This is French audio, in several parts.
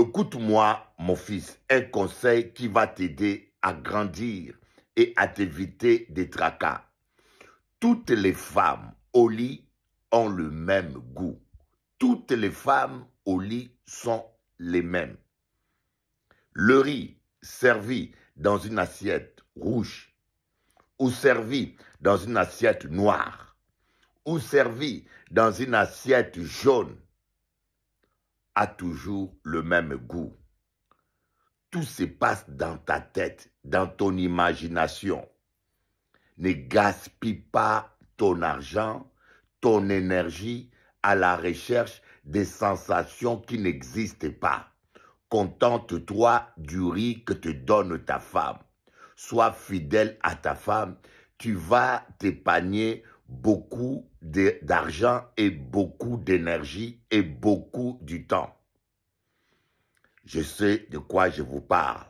Écoute-moi, mon fils, un conseil qui va t'aider à grandir et à t'éviter des tracas. Toutes les femmes au lit ont le même goût. Toutes les femmes au lit sont les mêmes. Le riz servi dans une assiette rouge ou servi dans une assiette noire ou servi dans une assiette jaune toujours le même goût. Tout se passe dans ta tête, dans ton imagination. Ne gaspille pas ton argent, ton énergie à la recherche des sensations qui n'existent pas. Contente-toi du riz que te donne ta femme. Sois fidèle à ta femme, tu vas t'épanier beaucoup d'argent et beaucoup d'énergie et beaucoup du temps. Je sais de quoi je vous parle.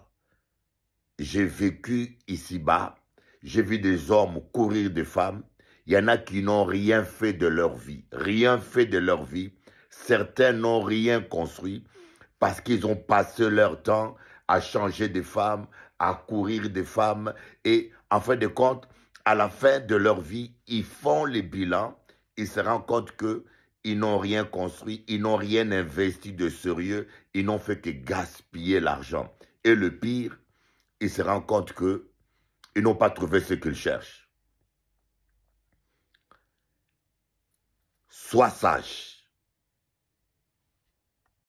J'ai vécu ici-bas, j'ai vu des hommes courir des femmes, il y en a qui n'ont rien fait de leur vie, rien fait de leur vie, certains n'ont rien construit parce qu'ils ont passé leur temps à changer des femmes, à courir des femmes et en fin de compte, à la fin de leur vie, ils font les bilans, ils se rendent compte que ils n'ont rien construit, ils n'ont rien investi de sérieux, ils n'ont fait que gaspiller l'argent. Et le pire, ils se rendent compte qu'ils n'ont pas trouvé ce qu'ils cherchent. Sois sage.